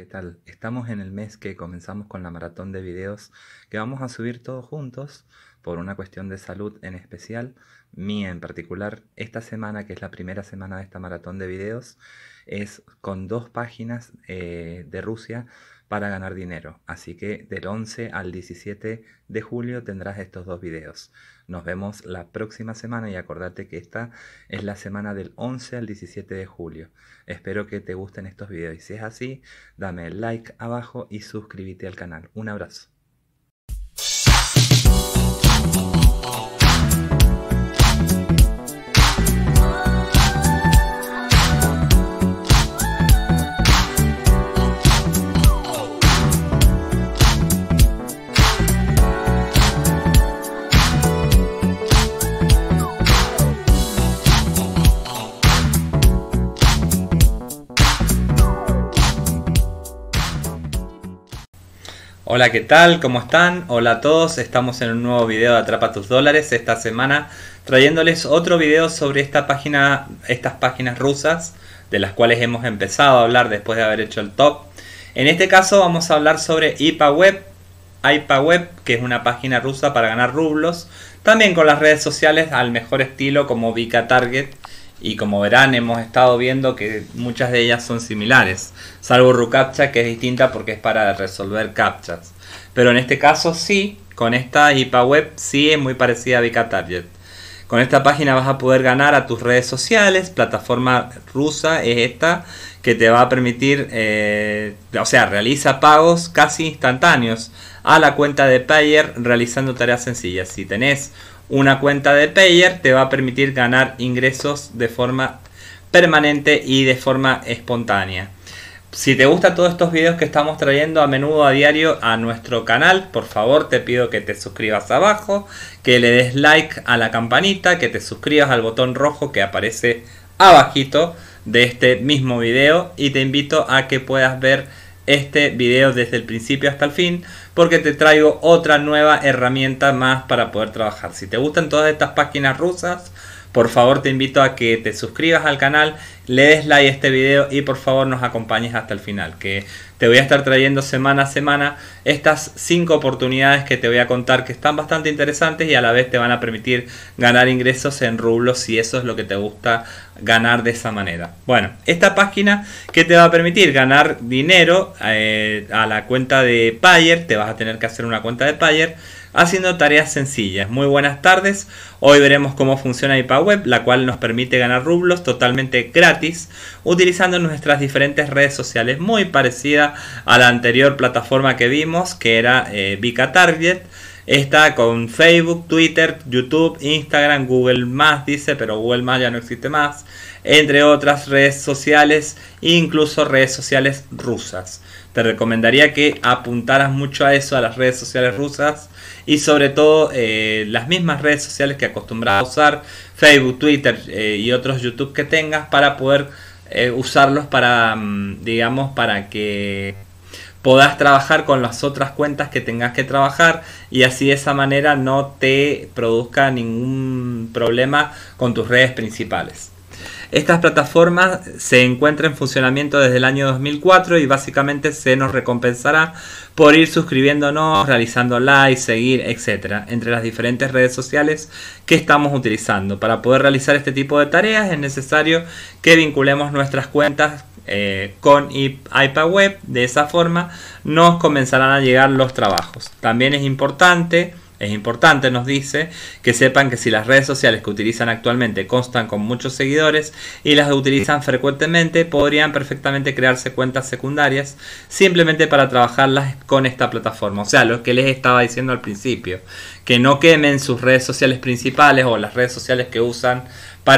¿qué tal? Estamos en el mes que comenzamos con la maratón de videos que vamos a subir todos juntos por una cuestión de salud en especial, mía en particular. Esta semana, que es la primera semana de esta maratón de videos, es con dos páginas eh, de Rusia para ganar dinero. Así que del 11 al 17 de julio tendrás estos dos videos. Nos vemos la próxima semana y acordate que esta es la semana del 11 al 17 de julio. Espero que te gusten estos videos y si es así, dame like abajo y suscríbete al canal. Un abrazo. Hola, ¿qué tal? ¿Cómo están? Hola a todos, estamos en un nuevo video de Atrapa tus dólares esta semana trayéndoles otro video sobre esta página, estas páginas rusas de las cuales hemos empezado a hablar después de haber hecho el top. En este caso vamos a hablar sobre IPAWeb, web, que es una página rusa para ganar rublos, también con las redes sociales al mejor estilo como Vika Target y como verán hemos estado viendo que muchas de ellas son similares, salvo RuCAPTCHA que es distinta porque es para resolver captchas. Pero en este caso sí, con esta IPA web sí es muy parecida a Vika Target. Con esta página vas a poder ganar a tus redes sociales, plataforma rusa es esta que te va a permitir, eh, o sea, realiza pagos casi instantáneos a la cuenta de Payer realizando tareas sencillas. Si tenés una cuenta de Payer te va a permitir ganar ingresos de forma permanente y de forma espontánea. Si te gustan todos estos videos que estamos trayendo a menudo a diario a nuestro canal, por favor te pido que te suscribas abajo, que le des like a la campanita, que te suscribas al botón rojo que aparece abajito de este mismo video y te invito a que puedas ver este video desde el principio hasta el fin porque te traigo otra nueva herramienta más para poder trabajar. Si te gustan todas estas páginas rusas, por favor te invito a que te suscribas al canal, le des like a este video y por favor nos acompañes hasta el final, que te voy a estar trayendo semana a semana estas 5 oportunidades que te voy a contar que están bastante interesantes y a la vez te van a permitir ganar ingresos en rublos si eso es lo que te gusta ganar de esa manera. Bueno, esta página que te va a permitir ganar dinero eh, a la cuenta de Payer, te vas a tener que hacer una cuenta de Payer haciendo tareas sencillas. Muy buenas tardes, hoy veremos cómo funciona IPAWeb, la cual nos permite ganar rublos totalmente gratis utilizando nuestras diferentes redes sociales, muy parecida a la anterior plataforma que vimos, que era eh, Vika Target. Está con Facebook, Twitter, YouTube, Instagram, Google Más, dice, pero Google ya no existe más, entre otras redes sociales, incluso redes sociales rusas te recomendaría que apuntaras mucho a eso, a las redes sociales rusas y sobre todo eh, las mismas redes sociales que acostumbras a usar, Facebook, Twitter eh, y otros YouTube que tengas para poder eh, usarlos para, mm, digamos, para que puedas trabajar con las otras cuentas que tengas que trabajar y así de esa manera no te produzca ningún problema con tus redes principales. Estas plataformas se encuentran en funcionamiento desde el año 2004 y básicamente se nos recompensará por ir suscribiéndonos, realizando likes, seguir, etcétera, entre las diferentes redes sociales que estamos utilizando. Para poder realizar este tipo de tareas es necesario que vinculemos nuestras cuentas eh, con iPad Web. De esa forma nos comenzarán a llegar los trabajos. También es importante es importante, nos dice, que sepan que si las redes sociales que utilizan actualmente constan con muchos seguidores y las utilizan frecuentemente, podrían perfectamente crearse cuentas secundarias simplemente para trabajarlas con esta plataforma. O sea, lo que les estaba diciendo al principio, que no quemen sus redes sociales principales o las redes sociales que usan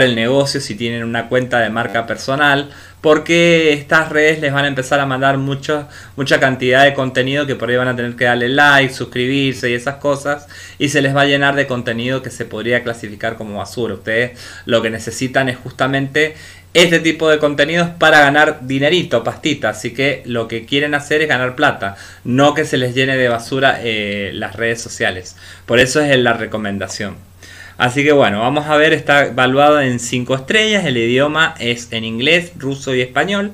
el negocio si tienen una cuenta de marca personal, porque estas redes les van a empezar a mandar mucho, mucha cantidad de contenido que por ahí van a tener que darle like, suscribirse y esas cosas, y se les va a llenar de contenido que se podría clasificar como basura. Ustedes lo que necesitan es justamente este tipo de contenidos para ganar dinerito, pastita. Así que lo que quieren hacer es ganar plata, no que se les llene de basura eh, las redes sociales. Por eso es la recomendación. Así que bueno, vamos a ver, está evaluado en 5 estrellas, el idioma es en inglés, ruso y español.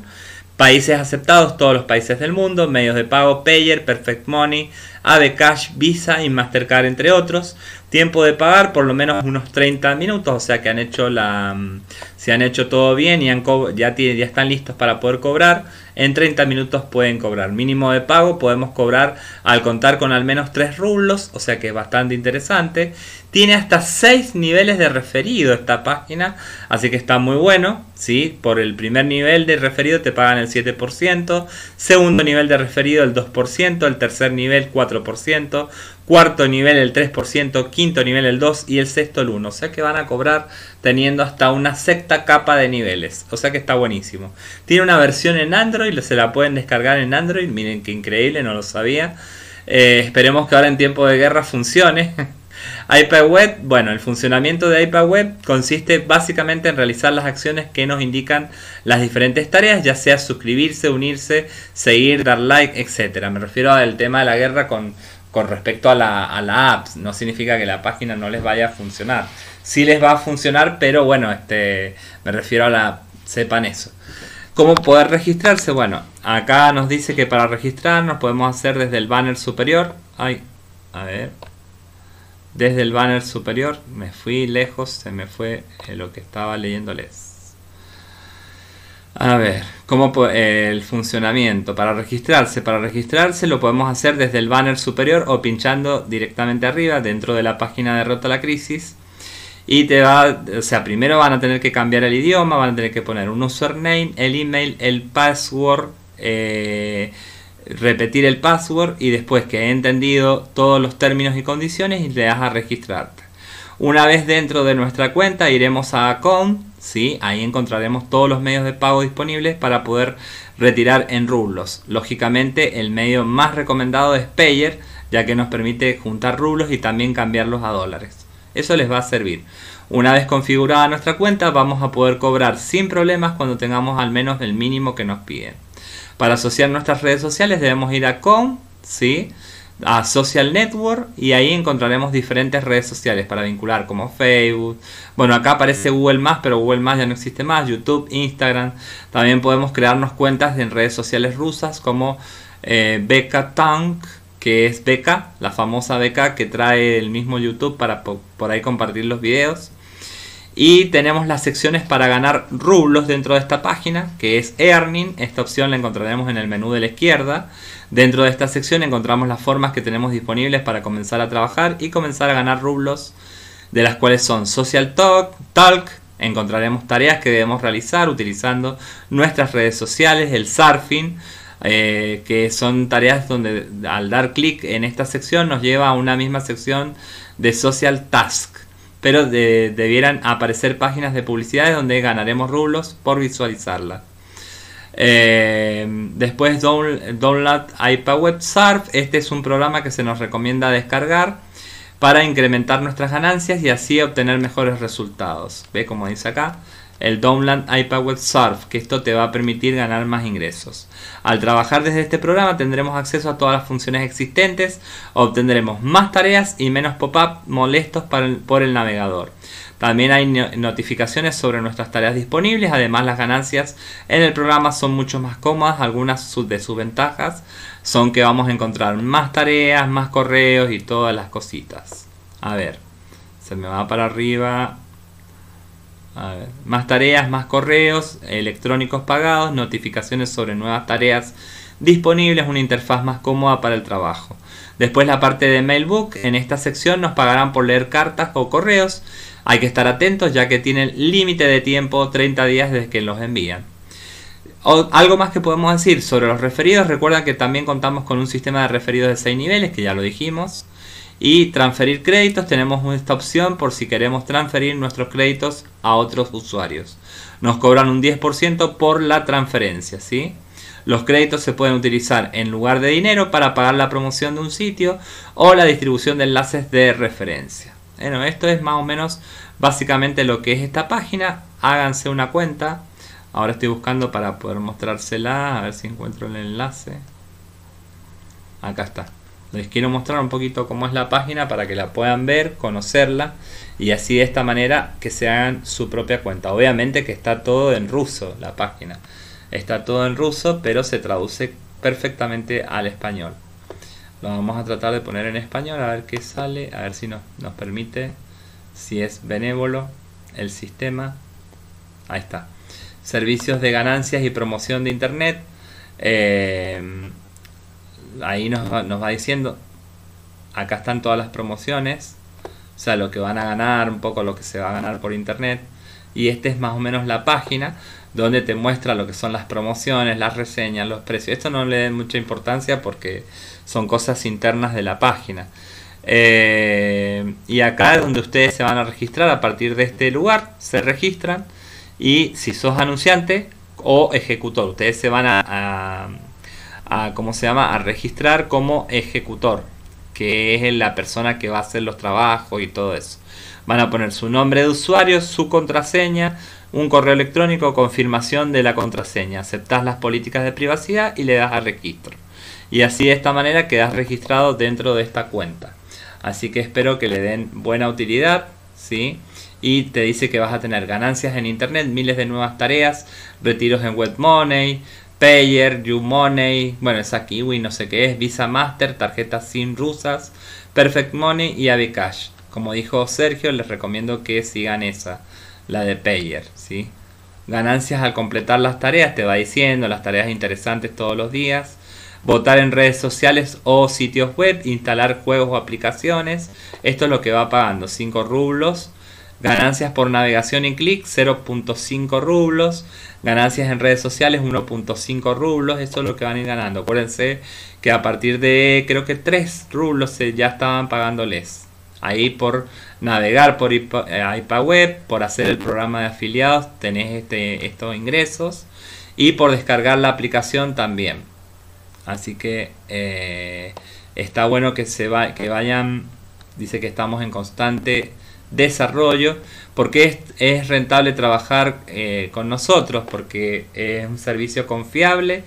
Países aceptados, todos los países del mundo, medios de pago, Payer, Perfect Money, de Cash, Visa y Mastercard, entre otros. Tiempo de pagar por lo menos unos 30 minutos, o sea que han hecho la, mm, se han hecho todo bien y han ya, ya están listos para poder cobrar. En 30 minutos pueden cobrar. Mínimo de pago podemos cobrar al contar con al menos 3 rublos, o sea que es bastante interesante. Tiene hasta 6 niveles de referido esta página, así que está muy bueno. ¿sí? Por el primer nivel de referido te pagan el 7%, segundo nivel de referido el 2%, el tercer nivel 4%. 4%, cuarto nivel el 3%, quinto nivel el 2% y el sexto el 1%. O sea que van a cobrar teniendo hasta una sexta capa de niveles. O sea que está buenísimo. Tiene una versión en Android, se la pueden descargar en Android. Miren qué increíble, no lo sabía. Eh, esperemos que ahora en tiempo de guerra funcione. web bueno, el funcionamiento de ipad web consiste básicamente en realizar las acciones que nos indican las diferentes tareas, ya sea suscribirse, unirse, seguir, dar like, etcétera. Me refiero al tema de la guerra con, con respecto a la, app. No significa que la página no les vaya a funcionar. Sí les va a funcionar, pero bueno, este, me refiero a la... sepan eso. ¿Cómo poder registrarse? Bueno, acá nos dice que para registrarnos podemos hacer desde el banner superior. Ay, a ver, desde el banner superior me fui lejos, se me fue eh, lo que estaba leyéndoles. A ver, ¿cómo eh, el funcionamiento? Para registrarse, para registrarse lo podemos hacer desde el banner superior o pinchando directamente arriba dentro de la página de rota la Crisis. Y te va, o sea, primero van a tener que cambiar el idioma, van a tener que poner un username, el email, el password. Eh, repetir el password y después que he entendido todos los términos y condiciones y le das a registrarte. Una vez dentro de nuestra cuenta iremos a con ¿sí? ahí encontraremos todos los medios de pago disponibles para poder retirar en rublos. Lógicamente el medio más recomendado es Payer, ya que nos permite juntar rublos y también cambiarlos a dólares. Eso les va a servir. Una vez configurada nuestra cuenta vamos a poder cobrar sin problemas cuando tengamos al menos el mínimo que nos piden. Para asociar nuestras redes sociales debemos ir a com, ¿sí? a Social Network y ahí encontraremos diferentes redes sociales para vincular como Facebook. Bueno, acá aparece mm. Google Más, pero Google Más ya no existe más, YouTube, Instagram. También podemos crearnos cuentas en redes sociales rusas como eh, Becca Tank, que es Beca, la famosa Beca que trae el mismo YouTube para por ahí compartir los videos. Y tenemos las secciones para ganar rublos dentro de esta página, que es Earning. Esta opción la encontraremos en el menú de la izquierda. Dentro de esta sección encontramos las formas que tenemos disponibles para comenzar a trabajar y comenzar a ganar rublos, de las cuales son Social Talk, Talk, encontraremos tareas que debemos realizar utilizando nuestras redes sociales, el surfing, eh, que son tareas donde al dar clic en esta sección nos lleva a una misma sección de social task pero debieran aparecer páginas de publicidades donde ganaremos rublos por visualizarla. Eh, después Download iPad Surf. Este es un programa que se nos recomienda descargar para incrementar nuestras ganancias y así obtener mejores resultados. Ve como dice acá el Downland iPad Surf, que esto te va a permitir ganar más ingresos. Al trabajar desde este programa tendremos acceso a todas las funciones existentes, obtendremos más tareas y menos pop-up molestos para por el navegador. También hay notificaciones sobre nuestras tareas disponibles, además las ganancias en el programa son mucho más cómodas, algunas de sus ventajas son que vamos a encontrar más tareas, más correos y todas las cositas. A ver, se me va para arriba, más tareas, más correos electrónicos pagados, notificaciones sobre nuevas tareas disponibles, una interfaz más cómoda para el trabajo. Después la parte de Mailbook, en esta sección nos pagarán por leer cartas o correos. Hay que estar atentos ya que tienen límite de tiempo 30 días desde que los envían. algo más que podemos decir sobre los referidos, recuerda que también contamos con un sistema de referidos de 6 niveles, que ya lo dijimos. Y transferir créditos, tenemos esta opción por si queremos transferir nuestros créditos a otros usuarios. Nos cobran un 10% por la transferencia, ¿sí? Los créditos se pueden utilizar en lugar de dinero para pagar la promoción de un sitio o la distribución de enlaces de referencia. Bueno, esto es más o menos básicamente lo que es esta página. Háganse una cuenta. Ahora estoy buscando para poder mostrársela, a ver si encuentro el enlace. Acá está. Les quiero mostrar un poquito cómo es la página para que la puedan ver, conocerla y así de esta manera que se hagan su propia cuenta. Obviamente que está todo en ruso la página. Está todo en ruso, pero se traduce perfectamente al español. Lo vamos a tratar de poner en español, a ver qué sale, a ver si nos, nos permite, si es benévolo el sistema. Ahí está. Servicios de ganancias y promoción de Internet. Eh, ahí nos va, diciendo, acá están todas las promociones, o sea, lo que van a ganar, un poco lo que se va a ganar por internet. Y esta es más o menos la página donde te muestra lo que son las promociones, las reseñas, los precios. Esto no le den mucha importancia porque son cosas internas de la página. Eh, y acá es donde ustedes se van a registrar a partir de este lugar, se registran. Y si sos anunciante o ejecutor, ustedes se van a a ¿cómo se llama? a registrar como ejecutor, que es la persona que va a hacer los trabajos y todo eso. Van a poner su nombre de usuario, su contraseña, un correo electrónico, confirmación de la contraseña. Aceptas las políticas de privacidad y le das a registro. Y así de esta manera quedas registrado dentro de esta cuenta. Así que espero que le den buena utilidad, ¿sí? Y te dice que vas a tener ganancias en internet, miles de nuevas tareas, retiros en web money, Payer, YouMoney, bueno, esa Kiwi no sé qué es, Visa Master, tarjetas sin rusas, Perfect Money y abcash Como dijo Sergio, les recomiendo que sigan esa, la de Payer, ¿sí? Ganancias al completar las tareas, te va diciendo, las tareas interesantes todos los días. Votar en redes sociales o sitios web, instalar juegos o aplicaciones. Esto es lo que va pagando, 5 rublos Ganancias por navegación y clic 0.5 rublos. Ganancias en redes sociales 1.5 rublos. Eso es lo que van a ir ganando. Acuérdense que a partir de creo que 3 rublos ya estaban pagándoles. Ahí por navegar por IPA, eh, web, por hacer el programa de afiliados, tenés este, estos ingresos. Y por descargar la aplicación también. Así que eh, está bueno que, se va, que vayan. Dice que estamos en constante desarrollo, porque es, rentable trabajar eh, con nosotros, porque es un servicio confiable,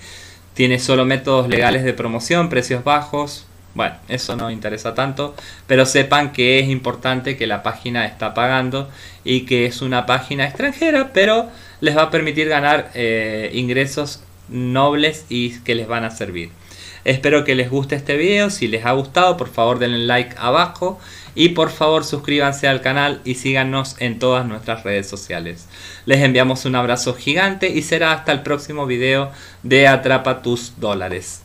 tiene solo métodos legales de promoción, precios bajos. Bueno, eso no interesa tanto, pero sepan que es importante que la página está pagando y que es una página extranjera, pero les va a permitir ganar eh, ingresos nobles y que les van a servir. Espero que les guste este vídeo si les ha gustado por favor denle like abajo y por favor suscríbanse al canal y síganos en todas nuestras redes sociales. Les enviamos un abrazo gigante y será hasta el próximo video de Atrapa tus dólares.